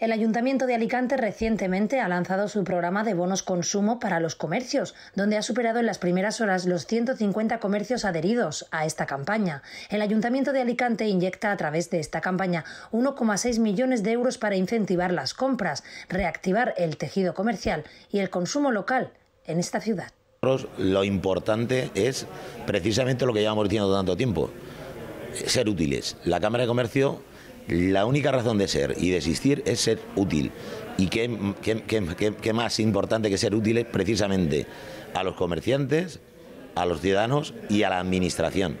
El Ayuntamiento de Alicante recientemente ha lanzado su programa de bonos consumo para los comercios, donde ha superado en las primeras horas los 150 comercios adheridos a esta campaña. El Ayuntamiento de Alicante inyecta a través de esta campaña 1,6 millones de euros para incentivar las compras, reactivar el tejido comercial y el consumo local en esta ciudad. Lo importante es precisamente lo que llevamos diciendo tanto tiempo, ser útiles. La Cámara de Comercio la única razón de ser y de existir es ser útil. ¿Y qué, más importante que ser útil es precisamente a los comerciantes, a los ciudadanos y a la administración?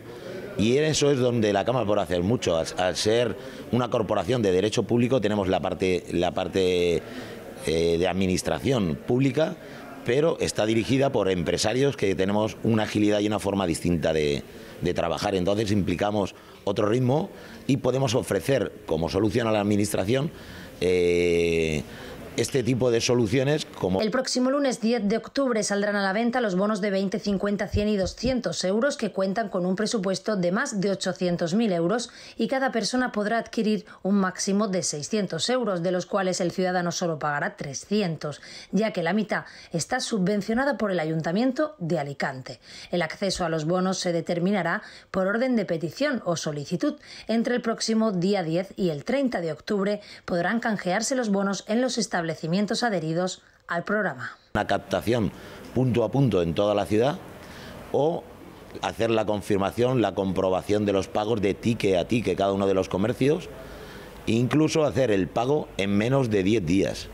Y en eso es donde la Cámara puede hacer mucho. Al, ser una corporación de derecho público tenemos la parte, la parte eh, de administración pública pero está dirigida por empresarios que tenemos una agilidad y una forma distinta de, trabajar. Entonces implicamos otro ritmo y podemos ofrecer como solución a la Administración eh, este tipo de soluciones como... El próximo lunes 10 de octubre saldrán a la venta los bonos de 20, 50, 100 y 200 euros que cuentan con un presupuesto de más de 800.000 euros y cada persona podrá adquirir un máximo de 600 euros, de los cuales el ciudadano solo pagará 300, ya que la mitad está subvencionada por el Ayuntamiento de Alicante. El acceso a los bonos se determinará por orden de petición o solicitud. Entre el próximo día 10 y el 30 de octubre podrán canjearse los bonos en los estados establecimientos adheridos al programa. Una captación punto a punto en toda la ciudad o hacer la confirmación, la comprobación de los pagos de tique a tique cada uno de los comercios, e incluso hacer el pago en menos de 10 días.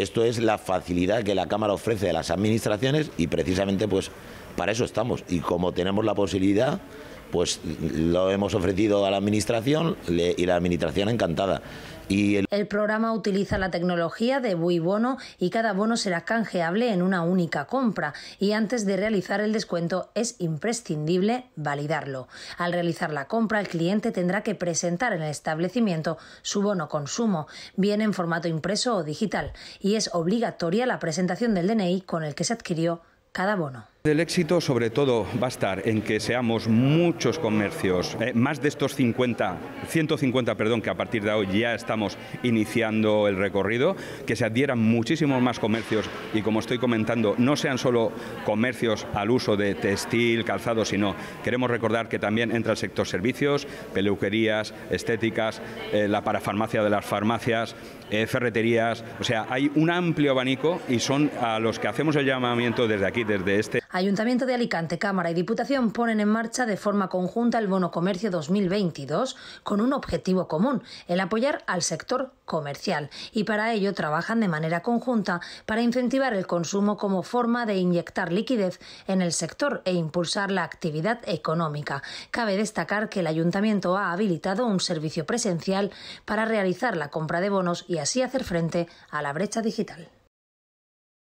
Esto es la facilidad que la Cámara ofrece a las administraciones y precisamente pues para eso estamos y como tenemos la posibilidad pues lo hemos ofrecido a la administración y la administración encantada. el... programa utiliza la tecnología de Buibono Bono y cada bono será canjeable en una única compra y antes de realizar el descuento es imprescindible validarlo. Al realizar la compra el cliente tendrá que presentar en el establecimiento su bono consumo, bien en formato impreso o digital, y es obligatoria la presentación del DNI con el que se adquirió cada bono. El éxito sobre todo va a estar en que seamos muchos comercios, eh, más de estos 50, 150, perdón, que a partir de hoy ya estamos iniciando el recorrido, que se adhieran muchísimos más comercios y como estoy comentando, no sean solo comercios al uso de textil, calzado, sino queremos recordar que también entra el sector servicios, peluquerías, estéticas, eh, la parafarmacia de las farmacias, eh, ferreterías, o sea, hay un amplio abanico y son a los que hacemos el llamamiento desde aquí, desde este Ayuntamiento de Alicante, Cámara y Diputación ponen en marcha de forma conjunta el Bono Comercio 2022 con un objetivo común, el apoyar al sector comercial. Y para ello trabajan de manera conjunta para incentivar el consumo como forma de inyectar liquidez en el sector e impulsar la actividad económica. Cabe destacar que el Ayuntamiento ha habilitado un servicio presencial para realizar la compra de bonos y así hacer frente a la brecha digital.